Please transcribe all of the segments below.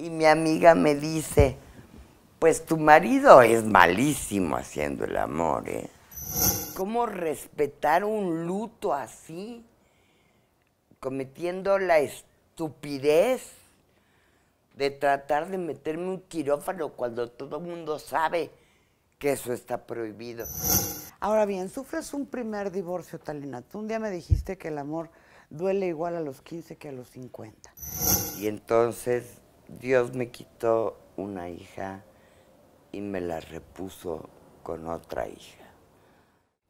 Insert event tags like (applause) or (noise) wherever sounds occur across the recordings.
y mi amiga me dice, pues tu marido es malísimo haciendo el amor, ¿eh? ¿Cómo respetar un luto así? Cometiendo la estupidez de tratar de meterme un quirófano cuando todo el mundo sabe que eso está prohibido. Ahora bien, sufres un primer divorcio, Talina. Tú un día me dijiste que el amor duele igual a los 15 que a los 50. Y entonces Dios me quitó una hija y me la repuso con otra hija.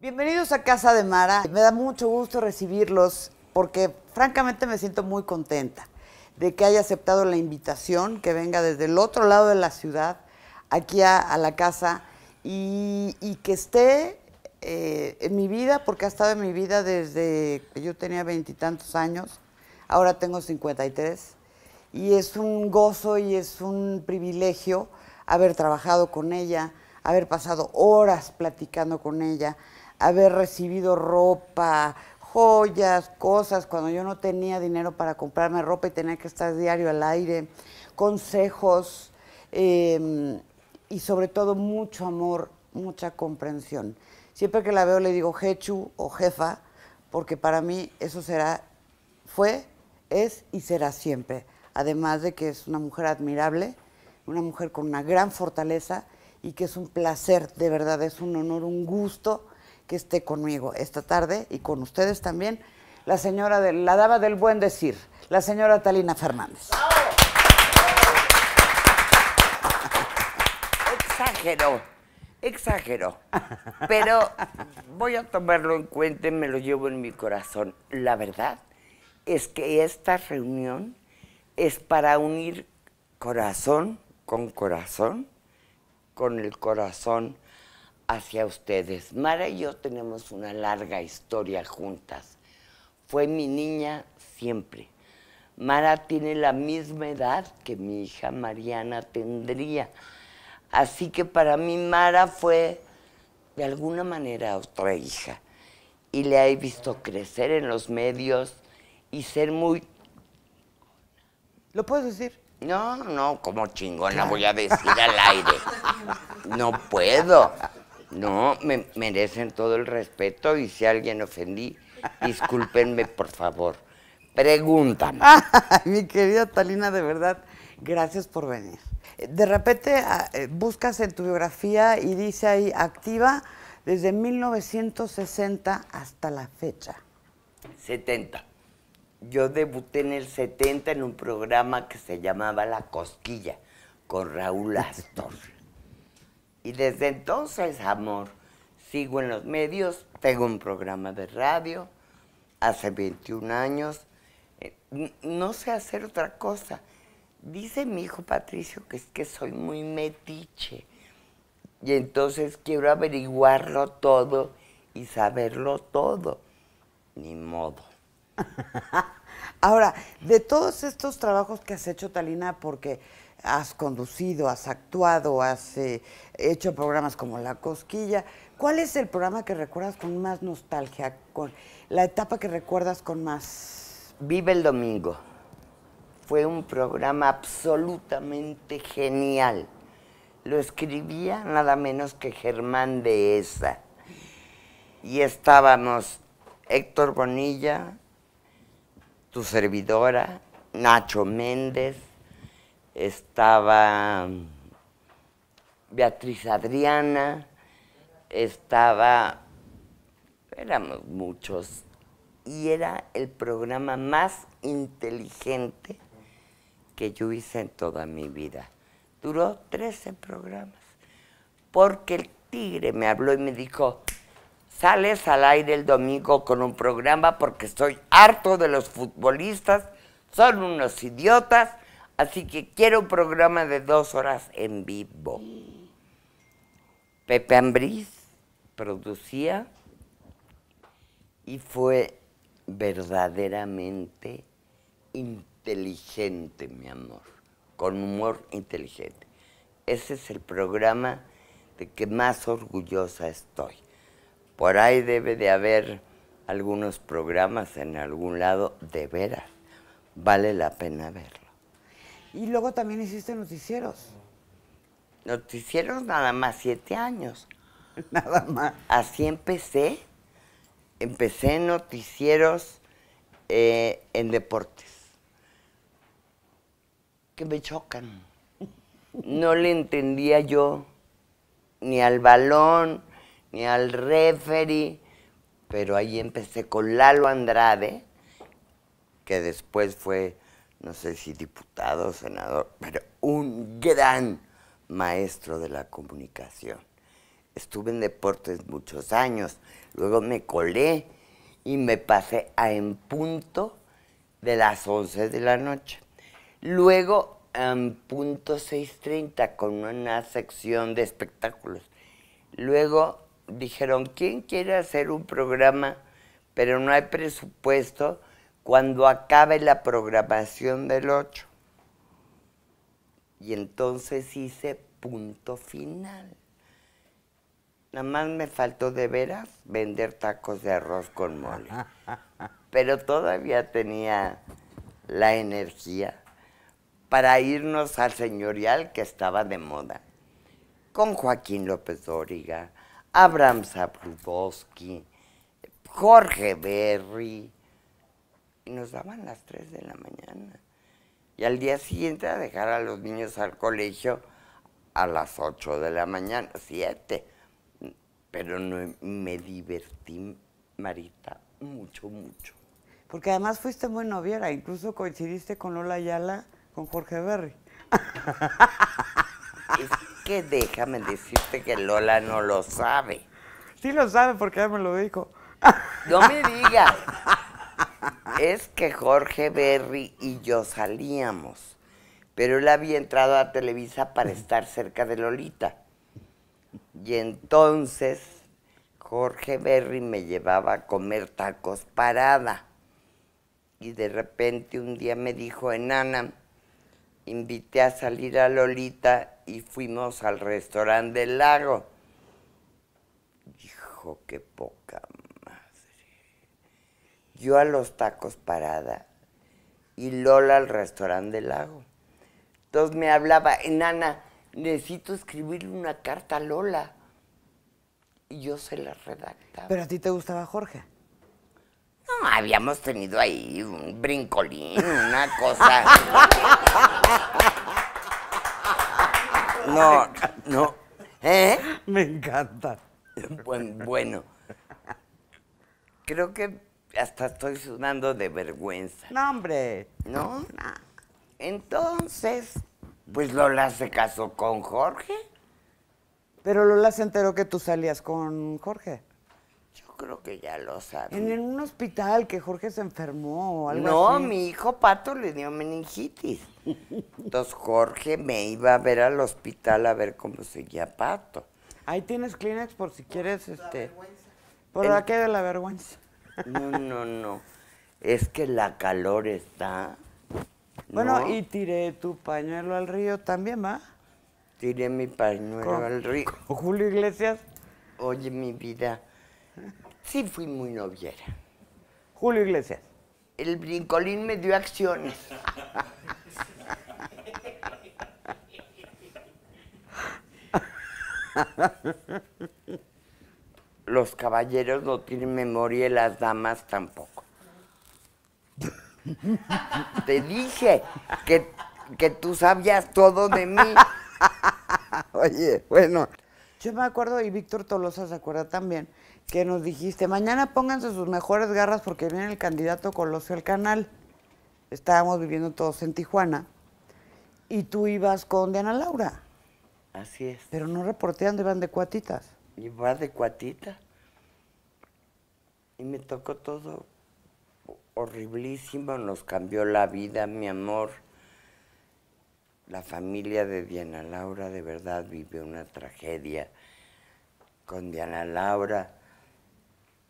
Bienvenidos a Casa de Mara. Me da mucho gusto recibirlos porque francamente me siento muy contenta de que haya aceptado la invitación que venga desde el otro lado de la ciudad aquí a, la casa y, que esté eh, en mi vida, porque ha estado en mi vida desde que yo tenía veintitantos años, ahora tengo 53 y es un gozo y es un privilegio haber trabajado con ella, haber pasado horas platicando con ella, haber recibido ropa, joyas, cosas, cuando yo no tenía dinero para comprarme ropa y tenía que estar diario al aire, consejos em, y sobre todo mucho amor, mucha comprensión. Siempre que la veo le digo jechu o jefa, porque para mí eso será, fue, es y será siempre además de que es una mujer admirable, una mujer con una gran fortaleza y que es un placer, de verdad, es un honor, un gusto que esté conmigo esta tarde y con ustedes también, la señora de la dama del buen decir, la señora Talina Fernández. Exagero, (laughs) exagero, pero voy a tomarlo en cuenta y me lo llevo en mi corazón. La verdad es que esta reunión es para unir corazón con corazón, con el corazón hacia ustedes. Mara y yo tenemos una larga historia juntas. Fue mi niña siempre. Mara tiene la misma edad que mi hija Mariana tendría. Así que para mí Mara fue de alguna manera otra hija. Y le he visto crecer en los medios y ser muy ¿Lo puedes decir? No, no, como chingona voy a decir al aire. No puedo. No, me merecen todo el respeto y si alguien ofendí, discúlpenme, por favor. Pregúntame. (laughs) mi querida Talina, de verdad, gracias por venir. De repente ah, eh, buscas en tu biografía y dice ahí, activa desde 1960 hasta la fecha. 70 yo debuté en el 70 en un programa que se llamaba La Cosquilla con Raúl Astor. (laughs) y desde entonces, amor, sigo en los medios, tengo un programa de radio hace 21 años. Eh, no sé hacer otra cosa. Dice mi hijo Patricio que es que soy muy metiche y entonces quiero averiguarlo todo y saberlo todo. Ni modo. (laughs) Ahora, de todos estos trabajos que has hecho, Talina, porque has conducido, has actuado, has eh, hecho programas como La Cosquilla, ¿cuál es el programa que recuerdas con más nostalgia, con la etapa que recuerdas con más? Vive el Domingo. Fue un programa absolutamente genial. Lo escribía nada menos que Germán de esa. Y estábamos Héctor Bonilla, su servidora, Nacho Méndez, estaba mm, Beatriz Adriana, estaba, éramos muchos, y era el programa más inteligente que yo hice en toda mi vida. Duró 13 programas, porque el tigre me habló y me dijo, sales al aire el domingo con un programa porque estoy harto de los futbolistas, son unos idiotas, así que quiero un programa de dos horas en vivo. Pepe Ambriz producía y fue verdaderamente inteligente, mi amor, con humor inteligente. Ese es el programa de que más orgullosa estoy. Por ahí debe de haber algunos programas en algún lado, de veras, vale la pena verlo. Y luego también hiciste noticieros. Noticieros nada más siete años. (laughs) Nada más. Así empecé. Empecé noticieros eh, en deportes. Que me chocan. (laughs) No le entendía yo ni al balón, ni al referee, pero ahí empecé con Lalo Andrade, que después fue, no sé si diputado o senador, pero un gran maestro de la comunicación. Estuve en deportes muchos años, luego me colé y me pasé a en punto de las 11 de la noche. Luego en punto 6.30 con una sección de espectáculos. Luego dijeron, ¿quién quiere hacer un programa, pero no hay presupuesto cuando acabe la programación del 8? Y entonces hice punto final. Nada más me faltó de veras vender tacos de arroz con mole. (laughs) Pero todavía tenía la energía para irnos al señorial que estaba de moda, con Joaquín López Dóriga, Abraham Sabrudowski, Jorge Berry, y nos daban las 3 de la mañana. Y al día siguiente a dejar a los niños al colegio a las 8 de la mañana, 7. Pero me divertí, Marita, mucho, mucho. Porque además fuiste muy noviera, incluso coincidiste con Lola Yala, con Jorge Berry. (laughs) que déjame decirte que Lola no lo sabe. Sí lo sabe porque ya me lo dijo. No me digas. es que Jorge Berry y yo salíamos, pero él había entrado a Televisa para estar cerca de Lolita. Y entonces Jorge Berry me llevaba a comer tacos parada. Y de repente un día me dijo, enana, invité a salir a Lolita y fuimos al restaurante del lago. Hijo, qué poca madre. Yo a los tacos parada y Lola al restaurante del lago. Entonces me hablaba, enana, necesito escribirle una carta a Lola. Y yo se la redactaba. ¿Pero a ti te gustaba Jorge? No, habíamos tenido ahí un brincolín, una cosa. (laughs) No, no. ¿Eh? Me encanta. Bueno, creo que hasta estoy sudando de vergüenza. No, hombre. ¿No? Entonces, pues Lola se casó con Jorge. Pero Lola se enteró que tú salías con Jorge. Yo creo que ya lo sabía. En, un hospital que Jorge se enfermó o algo así. No, mi hijo Pato le dio meningitis. Entonces Jorge me iba a ver al hospital a ver cómo seguía Pato. Ahí tienes Kleenex por si quieres, este. Por la este, que de la vergüenza. No, no, no. Es que la calor está. Bueno, y tiré tu pañuelo al río también, ¿va? Tiré mi pañuelo al río. Julio Iglesias. Oye, mi vida. Sí fui muy noviera. Julio Iglesias. El brincolín me dio acciones. (laughs) (laughs) Los caballeros no tienen memoria y las damas tampoco. (laughs) Te dije que, tú sabías todo de mí. (laughs) Oye, bueno. Yo me acuerdo, y Víctor Tolosa se acuerda también, que nos dijiste, mañana pónganse sus mejores garras porque viene el candidato Colosio al canal. Estábamos viviendo todos en Tijuana. Y tú ibas con Diana Laura. Así es. Pero no reporteando, iban de cuatitas. Iba de cuatita. Y me tocó todo horriblísimo, nos cambió la vida, mi amor. La familia de Diana Laura de verdad vive una tragedia con Diana Laura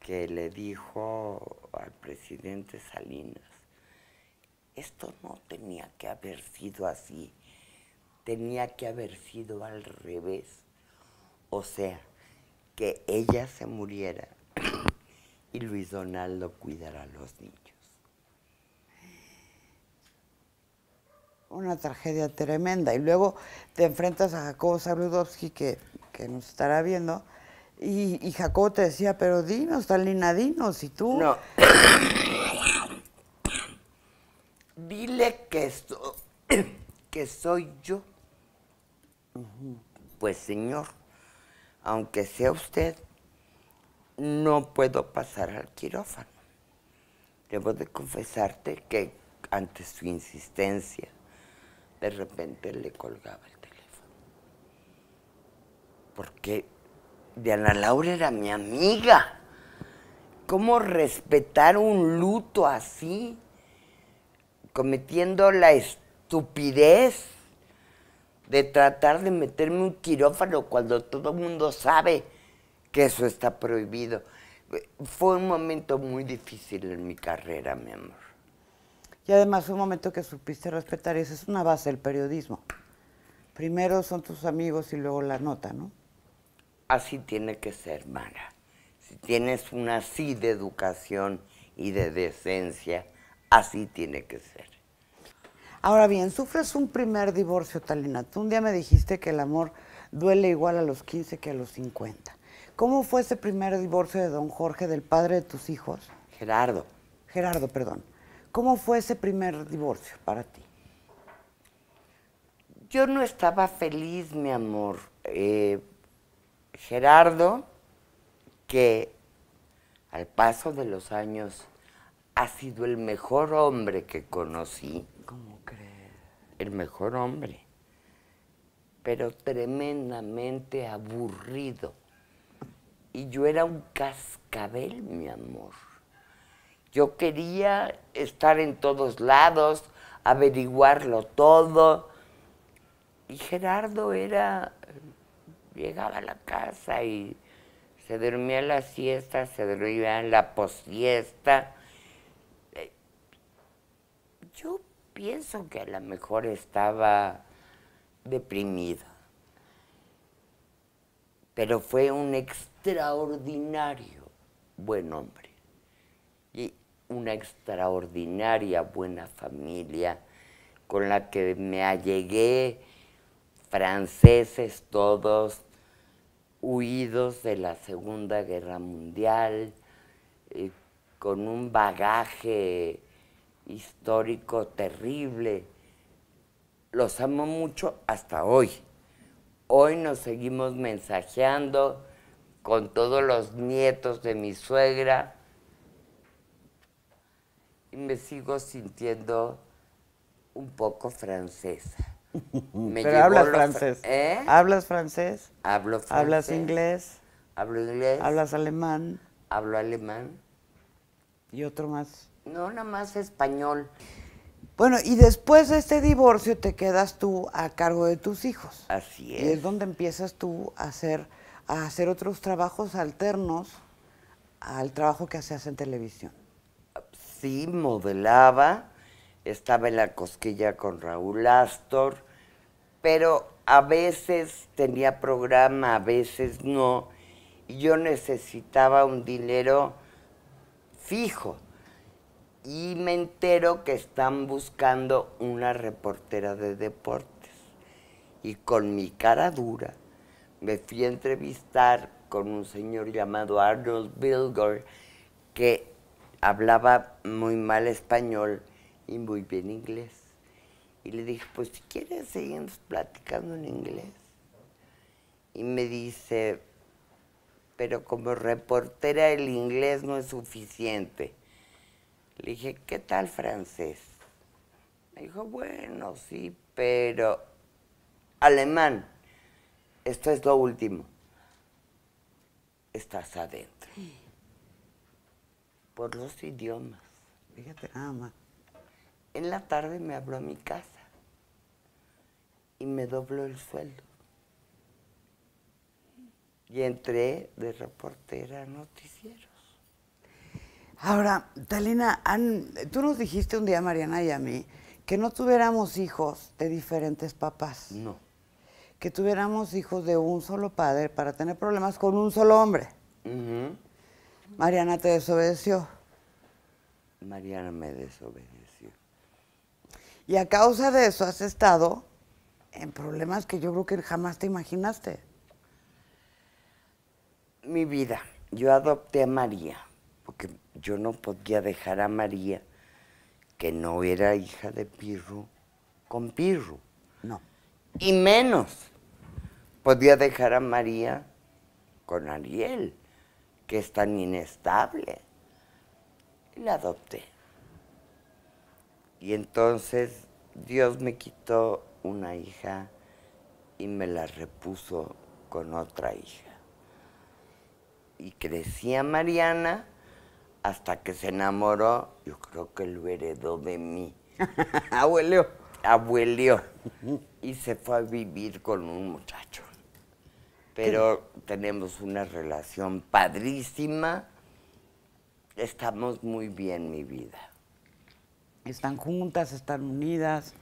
que le dijo al presidente Salinas, esto no tenía que haber sido así tenía que haber sido al revés. O sea, que ella se muriera (clears throat) y Luis Donaldo cuidara a los niños. Una tragedia tremenda. Y luego te enfrentas a Jacobo Zabludowski, que, nos estará viendo, y, Jacobo te decía, pero dinos, Talina, dinos, y tú... No. (coughs) Dile que, esto (coughs) que soy yo. Pues señor, aunque sea usted, no puedo pasar al quirófano. Debo de confesarte que ante su insistencia, de repente le colgaba el teléfono. Porque Diana Laura era mi amiga. ¿Cómo respetar un luto así? Cometiendo la estupidez de tratar de meterme un quirófano cuando todo el mundo sabe que eso está prohibido. Fue un momento muy difícil en mi carrera, mi amor. Y además fue un momento que supiste respetar, y esa es una base del periodismo. Primero son tus amigos y luego la nota, ¿no? Así tiene que ser, Mara. Si tienes una sí de educación y de decencia, así tiene que ser. Ahora bien, sufres un primer divorcio, Talina. Tú un día me dijiste que el amor duele igual a los 15 que a los 50. ¿Cómo fue ese primer divorcio de don Jorge, del padre de tus hijos? Gerardo. Gerardo, perdón. ¿Cómo fue ese primer divorcio para ti? Yo no estaba feliz, mi amor. Eh, Gerardo, que al paso de los años ha sido el mejor hombre que conocí, ¿Cómo El mejor hombre, pero tremendamente aburrido. Y yo era un cascabel, mi amor. Yo quería estar en todos lados, averiguarlo todo. Y Gerardo era, llegaba a la casa y se dormía la siesta, se dormía en la posiesta. Eh, yo pienso que a lo mejor estaba deprimida, pero fue un extraordinario buen hombre y una extraordinaria buena familia con la que me allegué, franceses todos, huidos de la Segunda Guerra Mundial, eh, con un bagaje histórico terrible. Los amo mucho hasta hoy. Hoy nos seguimos mensajeando con todos los nietos de mi suegra y me sigo sintiendo un poco francesa. (laughs) ¿Pero hablas francés? ¿eh? ¿Hablas francés? Hablo francés. ¿Hablas inglés? Hablo inglés. ¿Hablas alemán? Hablo alemán. ¿Y otro más? no nada más español. Bueno, y después de este divorcio te quedas tú a cargo de tus hijos. Así es. Y es donde empiezas tú a hacer, a hacer otros trabajos alternos al trabajo que hacías en televisión. Sí, modelaba, estaba en la cosquilla con Raúl Astor, pero a veces tenía programa, a veces no. Y yo necesitaba un dinero fijo y me entero que están buscando una reportera de deportes. Y con mi cara dura me fui a entrevistar con un señor llamado Arnold Bilger que hablaba muy mal español y muy bien inglés. Y le dije, pues si quieres seguimos platicando en inglés. Y me dice, pero como reportera el inglés no es suficiente le dije, ¿qué tal francés? Me dijo, bueno, sí, pero alemán, esto es lo último. Estás adentro. Por los idiomas. Fíjate, ama. En la tarde me habló a mi casa y me dobló el sueldo. Y entré de reportera noticiero. Ahora, Talina, tú nos dijiste un día, Mariana y a mí, que no tuviéramos hijos de diferentes papás. No. Que tuviéramos hijos de un solo padre para tener problemas con un solo hombre. Mariana te desobedeció. Mariana me desobedeció. Y a causa de eso has estado en problemas que yo creo que jamás te imaginaste. Mi vida. Yo adopté a María yo no podía dejar a María, que no era hija de Pirro, con Pirro. No. Y menos podía dejar a María con Ariel, que es tan inestable. la adopté. Y entonces Dios me quitó una hija y me la repuso con otra hija. Y crecía Mariana hasta que se enamoró, yo creo que lo heredó de mí. (laughs) ¿Abuelo? Abuelo. Y se fue a vivir con un muchacho. Pero tenemos una relación padrísima. Estamos muy bien, mi vida. Están juntas, están unidas.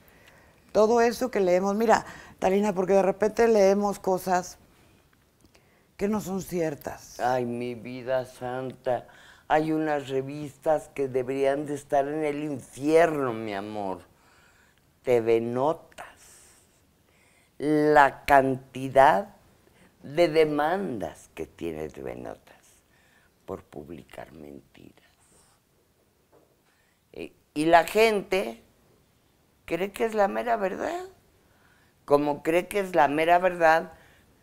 Todo eso que leemos, mira, Talina, porque de repente leemos cosas que no son ciertas. Ay, mi vida santa hay unas revistas que deberían de estar en el infierno, mi amor. TV Notas. La cantidad de demandas que tiene TV Notas por publicar mentiras. Eh, y la gente cree que es la mera verdad, como cree que es la mera verdad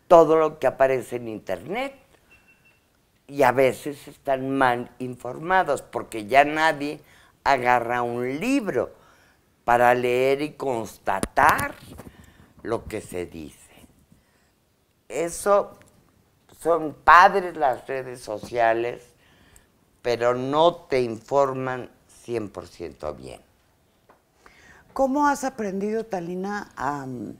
todo lo que aparece en Internet y a veces están mal informados porque ya nadie agarra un libro para leer y constatar lo que se dice. Eso son padres las redes sociales, pero no te informan 100% bien. ¿Cómo has aprendido, Talina, a... Mm,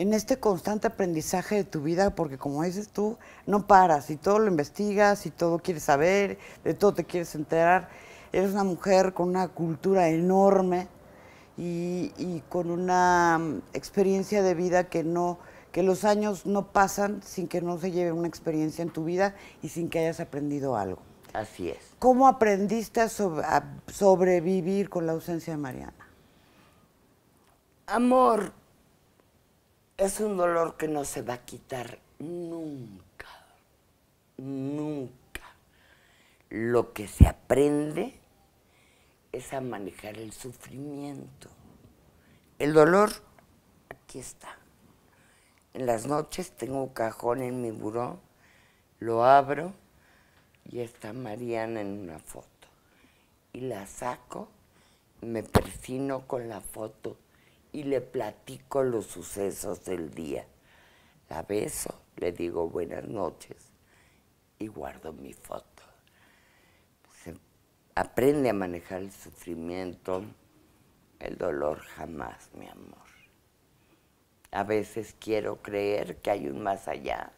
en este constante aprendizaje de tu vida, porque como dices tú, no paras y todo lo investigas y todo quieres saber, de todo te quieres enterar. Eres una mujer con una cultura enorme y, con una mm, experiencia de vida que no que los años no pasan sin que no se lleve una experiencia en tu vida y sin que hayas aprendido algo. Así es. ¿Cómo aprendiste a, a sobrevivir con la ausencia de Mariana? Amor, es un dolor que no se va a quitar nunca, nunca. Lo que se aprende es a manejar el sufrimiento. El dolor, aquí está. En las noches tengo un cajón en mi buró, lo abro y está Mariana en una foto. Y la saco, me perfino con la foto y le platico los sucesos del día. La beso, le digo buenas noches y guardo mi foto. aprende a manejar el sufrimiento, el dolor jamás, mi amor. A veces quiero creer que hay un más allá.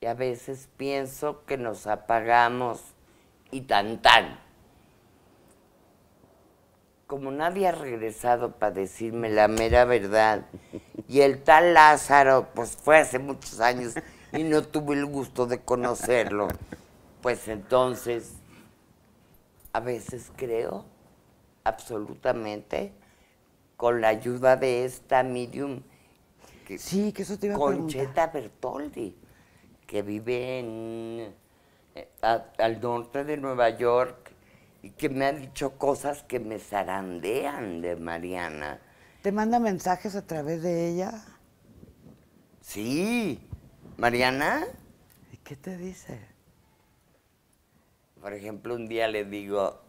Y a veces pienso que nos apagamos y tan tan como nadie ha regresado para decirme la mera verdad, y el tal Lázaro, pues fue hace muchos años y no tuve el gusto de conocerlo, pues entonces a veces creo absolutamente con la ayuda de esta medium. Que, sí, que eso Concheta Bertoldi, que vive eh, al norte de Nueva York, y que me ha dicho cosas que me zarandean de Mariana. ¿Te manda mensajes a través de ella? Sí. ¿Mariana? ¿Y qué te dice? Por ejemplo, un día le digo,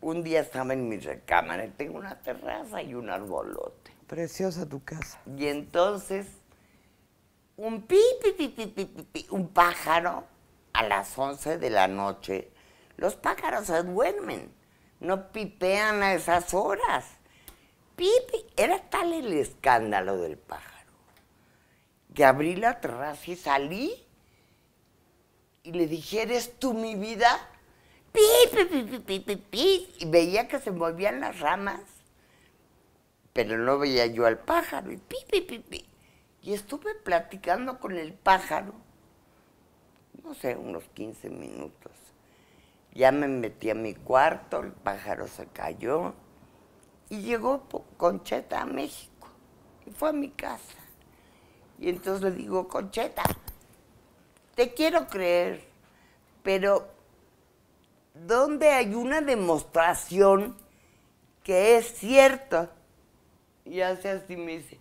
un día estaba en mi recámara, y tengo una terraza y un arbolote. Preciosa tu casa. Y entonces, un un pájaro a las 11 de la noche los pájaros se duermen, no pipean a esas horas. Pipi, era tal el escándalo del pájaro que abrí la terraza y salí y le dije, ¿eres tú mi vida? Pi, pi, pi, y veía que se movían las ramas, pero no veía yo al pájaro. Y, y estuve platicando con el pájaro, no sé, unos 15 minutos. Ya me metí a mi cuarto, el pájaro se cayó y llegó Concheta a México y fue a mi casa. Y entonces le digo, Concheta, te quiero creer, pero ¿dónde hay una demostración que es cierta? Y hace así me dice,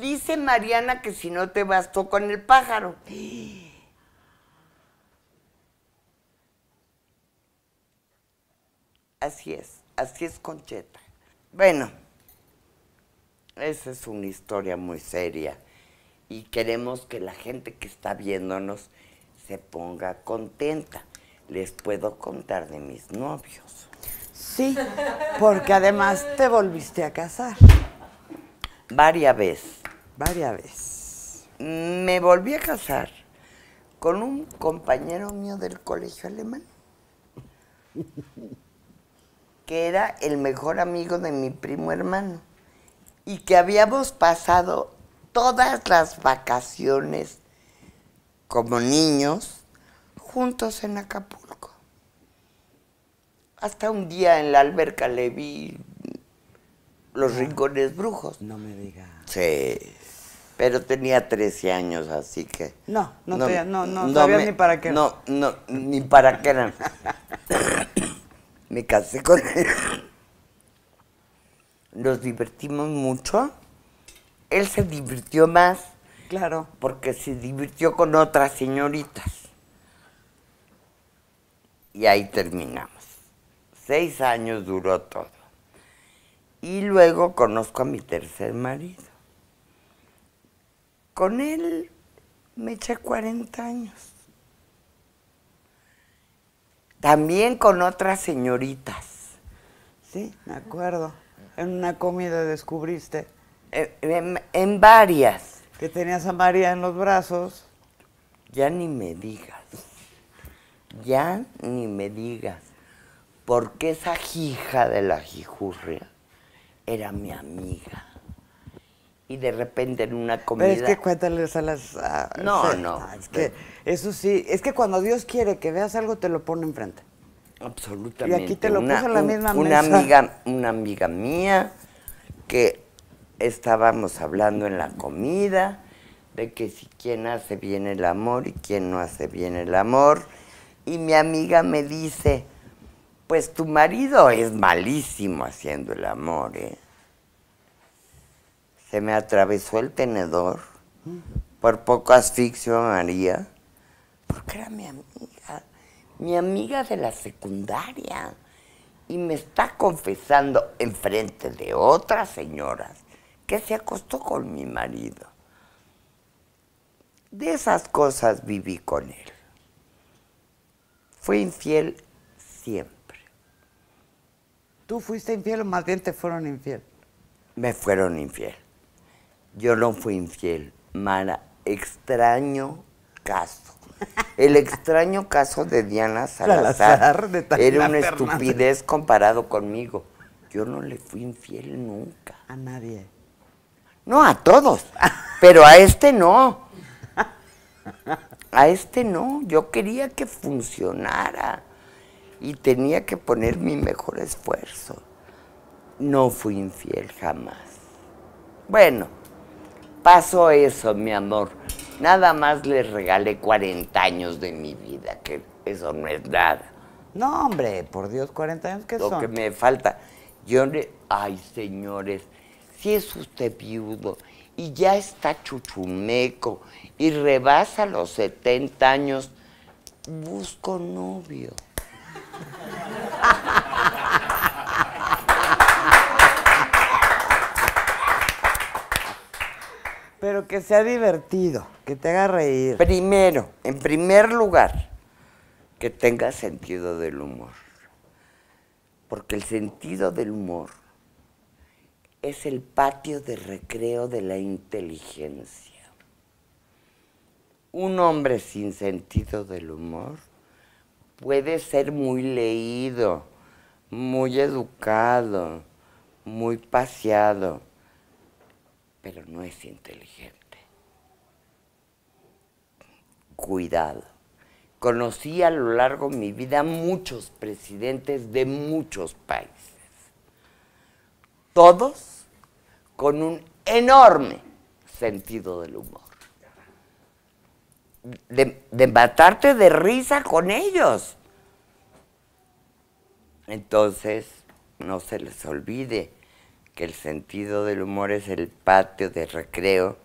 dice Mariana que si no te bastó con el pájaro. Así es, así es Concheta. Bueno, esa es una historia muy seria y queremos que la gente que está viéndonos se ponga contenta. Les puedo contar de mis novios. Sí, porque además te volviste a casar. Varias veces. Varias veces. Me volví a casar con un compañero mío del colegio alemán que era el mejor amigo de mi primo hermano y que habíamos pasado todas las vacaciones como niños juntos en Acapulco. Hasta un día en la alberca le vi los rincones brujos. No me digas. Sí. Pero tenía 13 años, así que... No, no, no, no, no, sabía ni para qué No, no, ni para qué eran. (laughs) me casé con él. Nos divertimos mucho. Él se divirtió más. Claro. Porque se divirtió con otras señoritas. Y ahí terminamos. Seis años duró todo. Y luego conozco a mi tercer marido. Con él me eché 40 años también con otras señoritas. Sí, me acuerdo. En una comida descubriste. En, varias. Que tenías a María en los brazos. Ya ni me digas. Ya ni me digas. Porque esa hija de la jijurria era mi amiga y de repente en una comida. Pero es que cuéntales a las. no, no. Es que eso sí, es que cuando Dios quiere que veas algo, te lo pone enfrente. Absolutamente. Y aquí te lo una, puso en la misma una Amiga, una amiga mía que estábamos hablando en la comida de que si quién hace bien el amor y quién no hace bien el amor. Y mi amiga me dice, pues tu marido es malísimo haciendo el amor, ¿eh? se me atravesó el tenedor. Por poco asfixio María, porque era mi amiga, mi amiga de la secundaria. Y me está confesando en frente de otras señoras que se acostó con mi marido. De esas cosas viví con él. Fui infiel siempre. ¿Tú fuiste infiel o más bien te fueron infiel? Me fueron infiel. Yo no fui infiel. extraño caso. El extraño caso de Diana Salazar, de era una estupidez comparado conmigo. Yo no le fui infiel nunca. A nadie. No, a todos. pero a este no. A este no. Yo quería que funcionara. Y tenía que poner mi mejor esfuerzo. No fui infiel jamás. Bueno, pasó eso, mi amor. Nada más les regalé 40 años de mi vida, que eso no es nada. No, hombre, por Dios, 40 años que son. Lo que me falta. Yo le... Ay, señores, si es usted viudo y ya está chuchumeco y rebasa los 70 años, busco novio. (laughs) Pero que sea divertido, que te haga reír. Primero, en primer lugar, que tenga sentido del humor. Porque el sentido del humor es el patio de recreo de la inteligencia. Un hombre sin sentido del humor puede ser muy leído, muy educado, muy paseado pero no es inteligente. Cuidado. Conocí a lo largo de mi vida muchos presidentes de muchos países. Todos con un enorme sentido del humor. De, matarte de risa con ellos. Entonces, no se les olvide, que el sentido del humor es el patio de recreo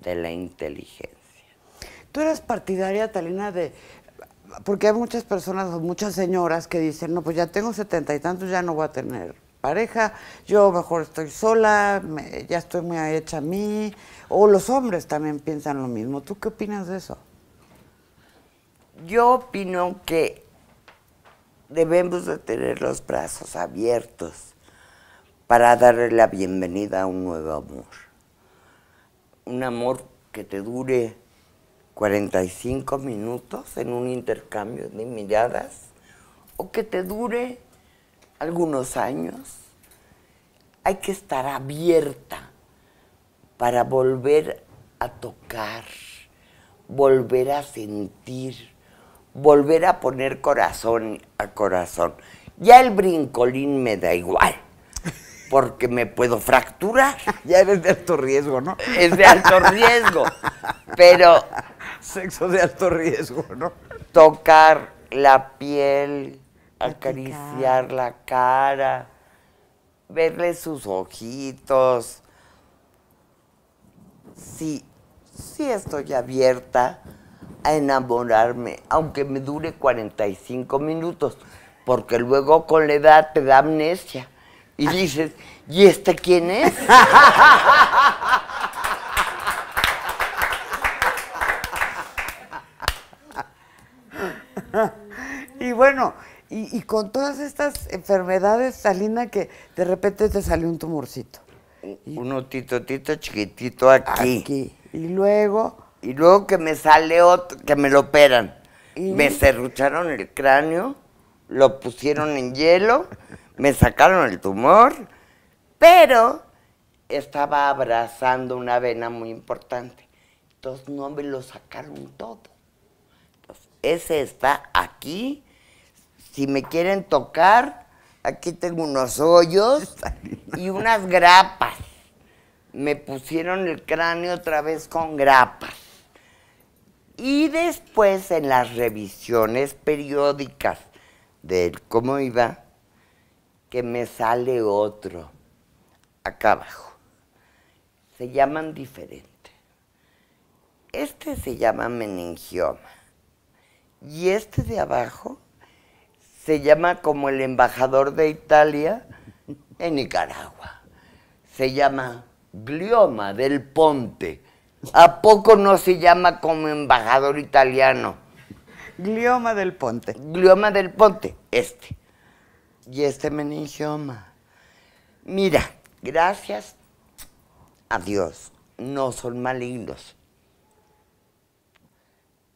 de la inteligencia. Tú eras partidaria, Talina, de... Porque hay muchas personas o muchas señoras que dicen, no, pues ya tengo setenta y tantos, ya no voy a tener pareja, yo mejor estoy sola, ya estoy muy hecha a mí, o los hombres también piensan lo mismo. ¿Tú qué opinas de eso? Yo opino que debemos de tener los brazos abiertos para darle la bienvenida a un nuevo amor. Un amor que te dure 45 minutos en un intercambio de miradas o que te dure algunos años. Hay que estar abierta para volver a tocar, volver a sentir, volver a poner corazón a corazón. Ya el brincolín me da igual porque me puedo fracturar. (laughs) Ya eres de alto riesgo, ¿no? Es de alto riesgo, pero... Sexo de alto riesgo, ¿no? Tocar la piel, acariciar la cara, verle sus ojitos. Sí, sí estoy abierta a enamorarme, aunque me dure 45 minutos, porque luego con la edad te da amnesia y ah. dices, ¿y este quién es? (laughs) y bueno, y, con todas estas enfermedades, Salina, que de repente te salió un tumorcito. Un tito tito, chiquitito aquí. aquí. Y luego. Y luego que me sale otro, que me lo operan. Me cerrucharon el cráneo, lo pusieron en hielo, me sacaron el tumor, pero estaba abrazando una vena muy importante. Entonces no me lo sacaron todo. ese está aquí. Si me quieren tocar, aquí tengo unos hoyos y unas grapas. Me pusieron el cráneo otra vez con grapas. Y después en las revisiones periódicas del cómo iba, que me sale otro acá abajo. Se llaman diferente. Este se llama meningioma. Y este de abajo se llama como el embajador de Italia en Nicaragua. Se llama glioma del ponte. ¿A poco no se llama como embajador italiano? Glioma del ponte. Glioma del ponte, este y este meningioma. Mira, gracias a Dios, no son malignos.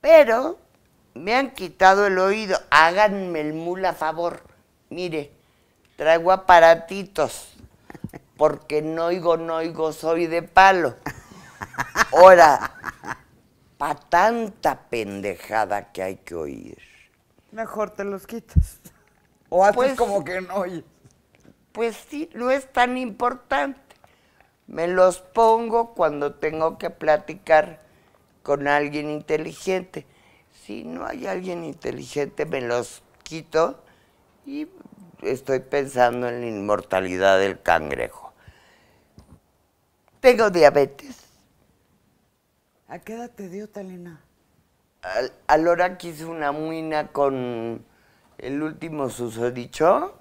Pero me han quitado el oído. Háganme el mula favor. Mire, traigo aparatitos porque no oigo, no oigo, soy de palo. Ahora, pa' tanta pendejada que hay que oír. Mejor te los quitas. ¿O haces pues, como que no Pues sí, no es tan importante. Me los pongo cuando tengo que platicar con alguien inteligente. Si no hay alguien inteligente, me los quito y estoy pensando en la inmortalidad del cangrejo. Tengo diabetes. ¿A qué edad te dio, Talina? A al hora una muina con el último susodicho,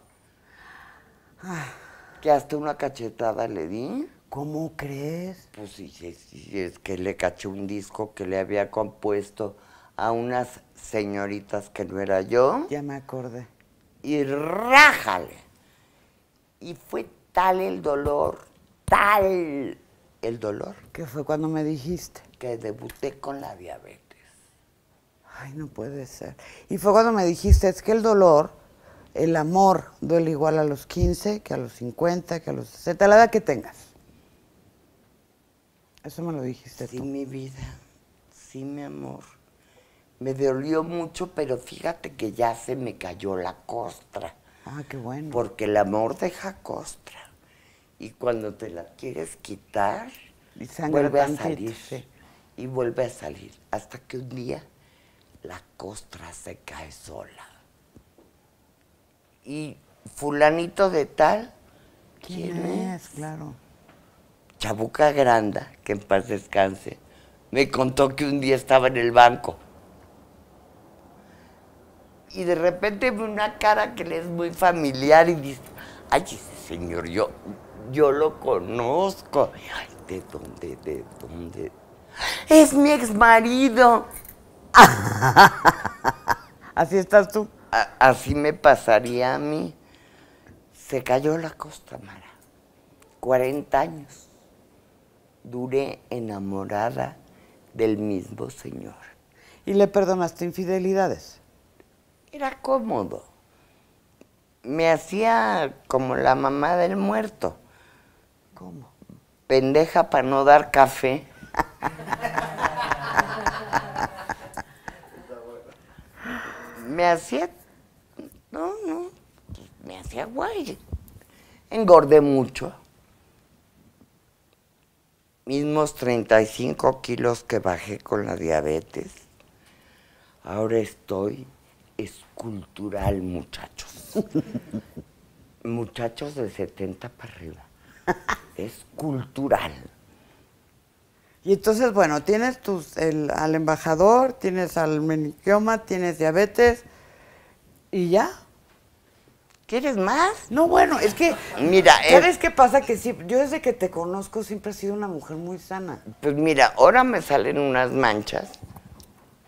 que hasta una cachetada le di. ¿Cómo crees? Pues sí, sí, es que le caché un disco que le había compuesto a unas señoritas que no era yo. Ya me acordé. Y rájale. Y fue tal el dolor, tal el dolor. Que fue cuando me dijiste? Que debuté con la diabetes. Ay, no puede ser. Y fue cuando me dijiste, es que el dolor, el amor duele igual a los 15, que a los 50, que a los 60, la edad que tengas. Eso me lo dijiste sí, mi vida. Sí, mi amor. Me dolió mucho, pero fíjate que ya se me cayó la costra. Ah, qué bueno. Porque el amor deja costra. Y cuando te la quieres quitar, vuelve a salirse Y vuelve a salir. Hasta que un día la costra se cae sola. Y fulanito de tal, ¿quién, es? Claro. Chabuca Granda, que en paz descanse, me contó que un día estaba en el banco. Y de repente ve una cara que le es muy familiar y dice, ay, señor, yo, yo lo conozco. Ay, ¿de dónde, de dónde? Es mi exmarido! (laughs) Así estás tú. así me pasaría a mí. Se cayó la costa, Mara. 40 años. Duré enamorada del mismo señor. ¿Y le perdonaste infidelidades? Era cómodo. Me hacía como la mamá del muerto. ¿Cómo? Pendeja para no dar café. (laughs) me hacía, no, no, me hacía guay. Engordé mucho. Mismos 35 kilos que bajé con la diabetes. Ahora estoy escultural, muchachos. (laughs) muchachos de 70 para arriba. Es cultural. Y entonces, bueno, tienes tus, al embajador, tienes al meningioma, tienes diabetes y ya. ¿Quieres más? No, bueno, es que. Mira, ¿sabes qué pasa? Que sí, yo desde que te conozco siempre he sido una mujer muy sana. Pues mira, ahora me salen unas manchas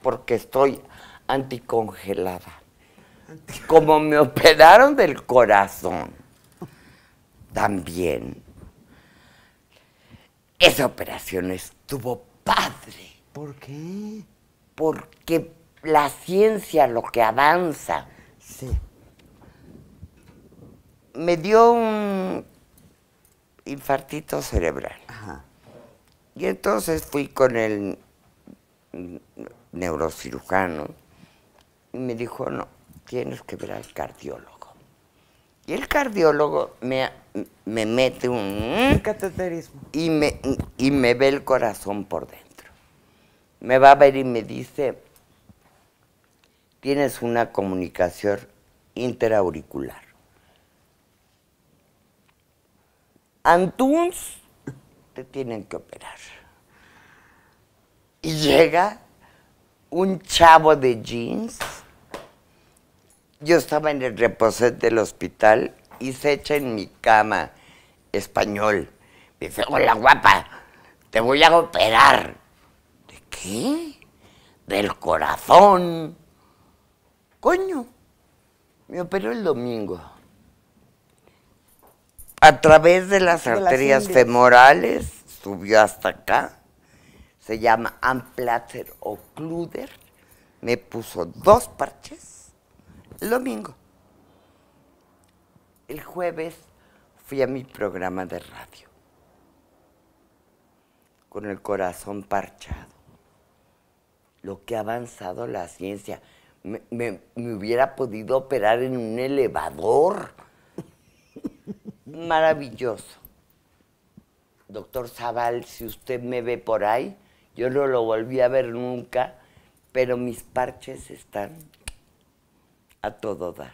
porque estoy anticongelada. Como me operaron del corazón también, esa operación es Tuvo padre. ¿Por qué? Porque la ciencia, lo que avanza. Sí. Me dio un infartito cerebral. Ajá. Y entonces fui con el neurocirujano y me dijo, no, tienes que ver al cardiólogo. Y el cardiólogo me, mete un... cateterismo. Y me, y me ve el corazón por dentro. Me va a ver y me dice, tienes una comunicación interauricular. Antunes te tienen que operar. Y llega un chavo de jeans yo estaba en el reposet del hospital y se echa en mi cama español. Me dice, hola guapa, te voy a operar. ¿De qué? Del corazón. Coño, me operó el domingo. A través de las arterias femorales, subió hasta acá. Se llama Amplater Ocluder. Me puso dos parches el domingo. El jueves fui a mi programa de radio con el corazón parchado. Lo que ha avanzado la ciencia. Me, hubiera podido operar en un elevador. (laughs) Maravilloso. Doctor Zaval, si usted me ve por ahí, yo no lo volví a ver nunca, pero mis parches están a todo dar.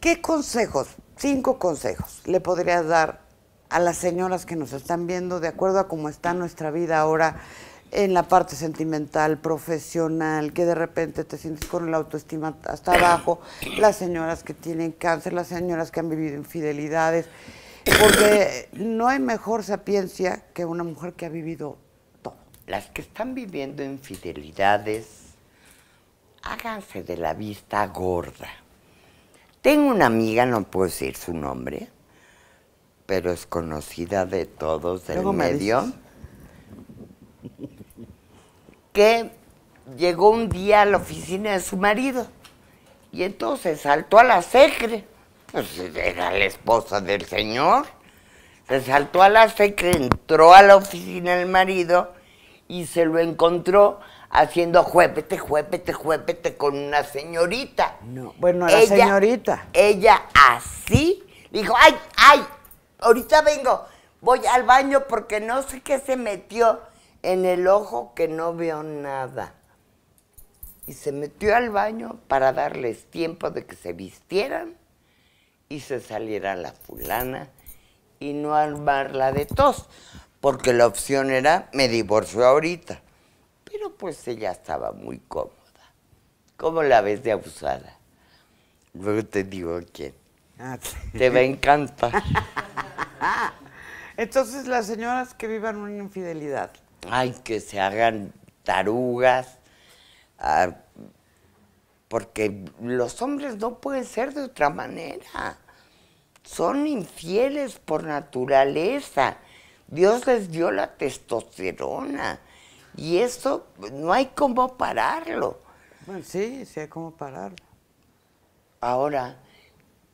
¿Qué consejos, cinco consejos, le podrías dar a las señoras que nos están viendo de acuerdo a cómo está nuestra vida ahora en la parte sentimental, profesional, que de repente te sientes con la autoestima hasta abajo, las señoras que tienen cáncer, las señoras que han vivido infidelidades, porque no hay mejor sapiencia que una mujer que ha vivido todo. Las que están viviendo infidelidades, háganse de la vista gorda. Tengo una amiga, no puedo decir su nombre, pero es conocida de todos del medio, que llegó un día a la oficina de su marido y entonces saltó a la secre. Pues, era la esposa del señor. Se saltó a la secre, entró a la oficina del marido y se lo encontró haciendo juepete, juepete, juepete con una señorita. No, bueno, la señorita. Ella así dijo, ay, ay, ahorita vengo, voy al baño porque no sé qué se metió en el ojo que no veo nada. Y se metió al baño para darles tiempo de que se vistieran y se saliera la fulana y no armarla de tos, porque la opción era me divorcio ahorita pues ella estaba muy cómoda. como la vez de abusada? Luego te digo que ah, Te va a encantar. (laughs) Entonces, las señoras que vivan una infidelidad. Ay, que se hagan tarugas. Ah, porque los hombres no pueden ser de otra manera. Son infieles por naturaleza. Dios les dio la testosterona. Y eso no hay cómo pararlo. sí, sí hay cómo pararlo. Ahora,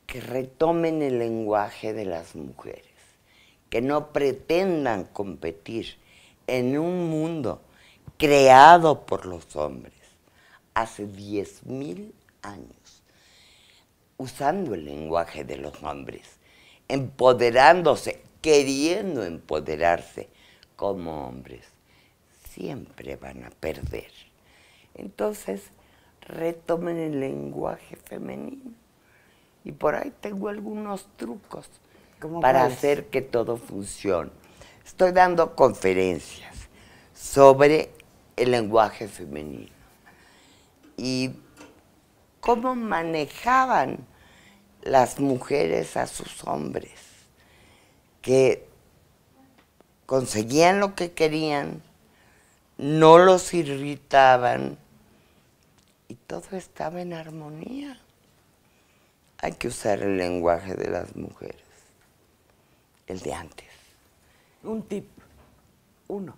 que retomen el lenguaje de las mujeres, que no pretendan competir en un mundo creado por los hombres hace 10.000 años, usando el lenguaje de los hombres, empoderándose, queriendo empoderarse como hombres siempre van a perder. Entonces, retomen el lenguaje femenino. Y por ahí tengo algunos trucos para hacer que todo funcione. Estoy dando conferencias sobre el lenguaje femenino y cómo manejaban las mujeres a sus hombres, que conseguían lo que querían, no los irritaban y todo estaba en armonía. Hay que usar el lenguaje de las mujeres, el de antes. Un tip, uno,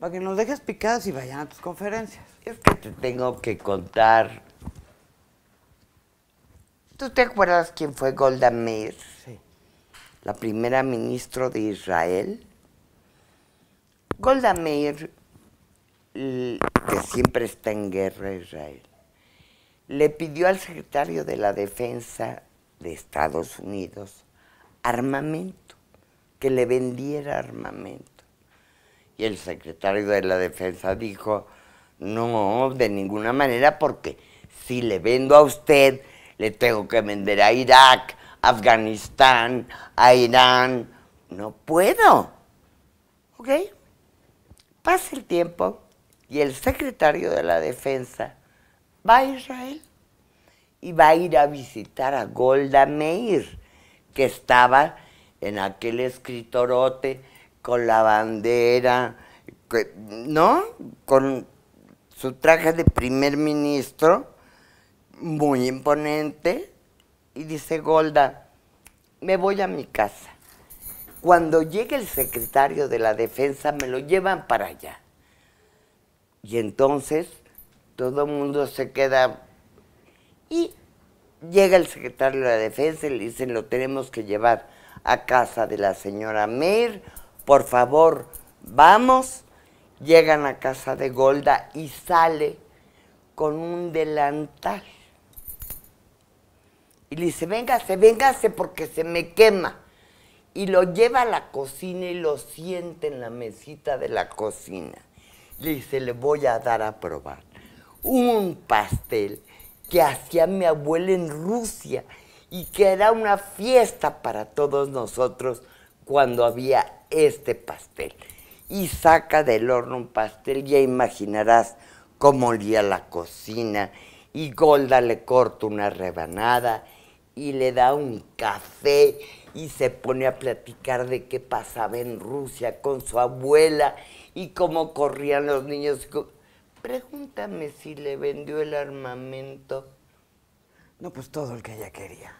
para que nos dejes picadas y vayan a tus conferencias. Es que te tengo que contar. ¿Tú te acuerdas quién fue Golda Meir? Sí. La primera ministra de Israel. Golda Meir que siempre está en guerra Israel, le pidió al secretario de la Defensa de Estados Unidos armamento, que le vendiera armamento. Y el secretario de la Defensa dijo, no, de ninguna manera, porque si le vendo a usted, le tengo que vender a Irak, Afganistán, a Irán. No puedo. ¿Ok? Pasa el tiempo y el secretario de la Defensa va a Israel y va a ir a visitar a Golda Meir, que estaba en aquel escritorote con la bandera, ¿no? Con su traje de primer ministro, muy imponente, y dice Golda, me voy a mi casa. Cuando llegue el secretario de la defensa, me lo llevan para allá. Y entonces todo el mundo se queda y llega el secretario de la defensa y le dicen lo tenemos que llevar a casa de la señora Meir, por favor, vamos. Llegan a casa de Golda y sale con un delantal. Y le dice, véngase, véngase porque se me quema. Y lo lleva a la cocina y lo siente en la mesita de la cocina le dice, le voy a dar a probar un pastel que hacía mi abuela en Rusia y que era una fiesta para todos nosotros cuando había este pastel. Y saca del horno un pastel, ya imaginarás cómo olía la cocina. Y Golda le corta una rebanada y le da un café y se pone a platicar de qué pasaba en Rusia con su abuela y cómo corrían los niños. Pregúntame si le vendió el armamento. No, pues todo lo que ella quería.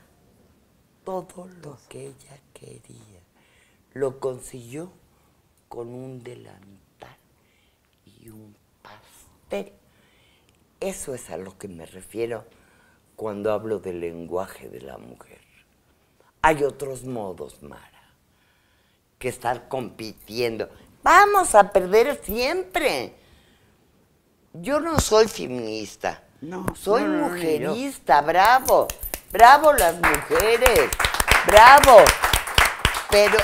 Todo lo que ella quería. Lo consiguió con un delantal y un pastel. Eso es a lo que me refiero cuando hablo del lenguaje de la mujer. Hay otros modos, Mara, que estar compitiendo. Vamos a perder siempre. Yo no soy feminista. No. Soy mujerista, bravo. Bravo las mujeres. Bravo. Pero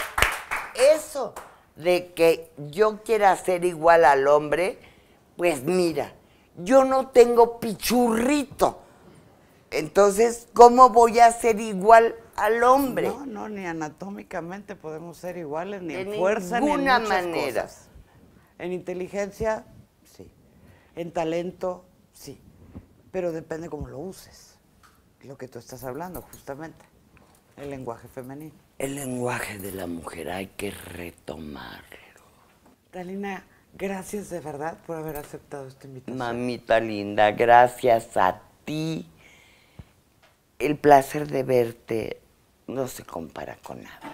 eso de que yo quiera ser igual al hombre, pues mira, yo no tengo pichurrito. Entonces, ¿cómo voy a ser igual al hombre. No, no, ni anatómicamente podemos ser iguales, ni en fuerza, ni en muchas manera. Cosas. En inteligencia, sí. En talento, sí. Pero depende cómo lo uses. Lo que tú estás hablando, justamente. El lenguaje femenino. El lenguaje de la mujer hay que retomarlo. Talina, gracias de verdad por haber aceptado esta invitación. Mamita linda, gracias a ti el placer de verte, no se compara con nada.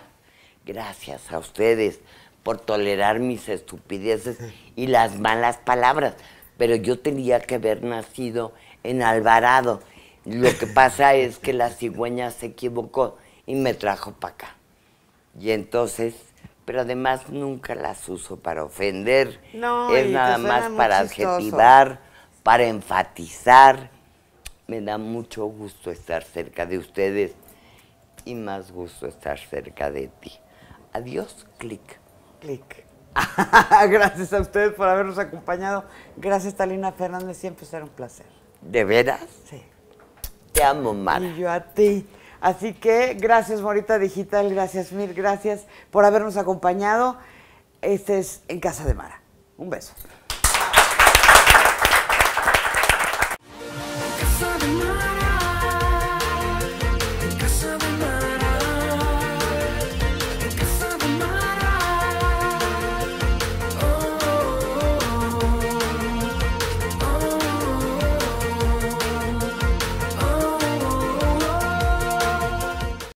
Gracias a ustedes por tolerar mis estupideces y las malas palabras, pero yo tenía que haber nacido en Alvarado. Lo que pasa (laughs) es que la cigüeña se equivocó y me trajo para acá. Y entonces, pero además nunca las uso para ofender, no, es nada más para adjetivar, para enfatizar. Me da mucho gusto estar cerca de ustedes y más gusto estar cerca de ti. Adiós, clic. Clic. (laughs) Gracias a ustedes por habernos acompañado. Gracias, Talina Fernández. Siempre será un placer. ¿De veras? Sí. Te amo, Mara. Y yo a ti. Así que gracias, Morita Digital. Gracias, Mil. Gracias por habernos acompañado. Este es En Casa de Mara. Un beso.